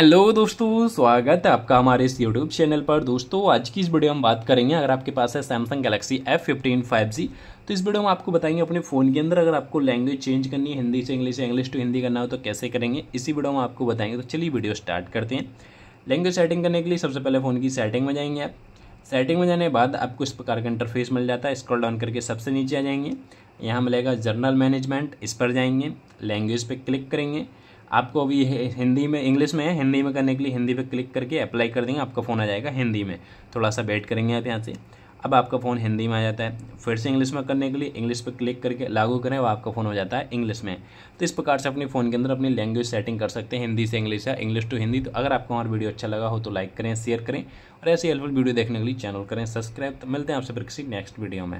hello दोस्तों स्वागत है आपका हमारे इस यूट्यूब चैनल पर दोस्तों आज की इस वीडियो हम बात करेंगे अगर आपके पास है Samsung Galaxy F fifteen five G तो इस वीडियो में आपको बताएंगे अपने फ़ोन के अंदर अगर आपको लैंग्वेज चेंज करनी है हिंदी से इंग्लिश से इंग्लिश टू हिंदी करना हो तो कैसे करेंगे इसी वीडियो में आपको बताएंगे तो चलिए वीडियो स्टार्ट करते हैं लैंग्वेज सेटिंग करने के लिए सबसे पहले फ़ोन की सेटिंग में जाएंगे आप सेटिंग में जाने के बाद आपको इस प्रकार का इंटरफेस मिल जाता है स्क्रॉल डाउन करके सबसे नीचे आ जाएंगे यहाँ मिलेगा जर्नल मैनेजमेंट इस पर जाएंगे लैंग्वेज पे क्लिक करेंगे आपको अभी हिंदी में इंग्लिश में है हिंदी में करने के लिए हिंदी पे क्लिक करके अप्लाई कर देंगे आपका फ़ोन आ जाएगा हिंदी में थोड़ा सा वेट करेंगे आप यहाँ से अब आपका फ़ोन हिंदी में आ जाता है फिर से इंग्लिश में करने के लिए इंग्लिश पर क्लिक करके लागू करें और आपका फ़ोन हो जाता है इंग्लिश में तो इस प्रकार से अपने फ़ोन के अंदर अपनी लैंग्वेज सेटिंग कर सकते हैं हिंदी से इंग्लिश या इंग्लिश टू हिंदी तो अगर आपको हमारा वीडियो अच्छा लगा हो तो लाइक करें शेयर करें और ऐसे हेल्पफुल वीडियो देखने के लिए चैनल करें सब्सक्राइब तो मिलते हैं आपसे फिर किसी नेक्स्ट वीडियो में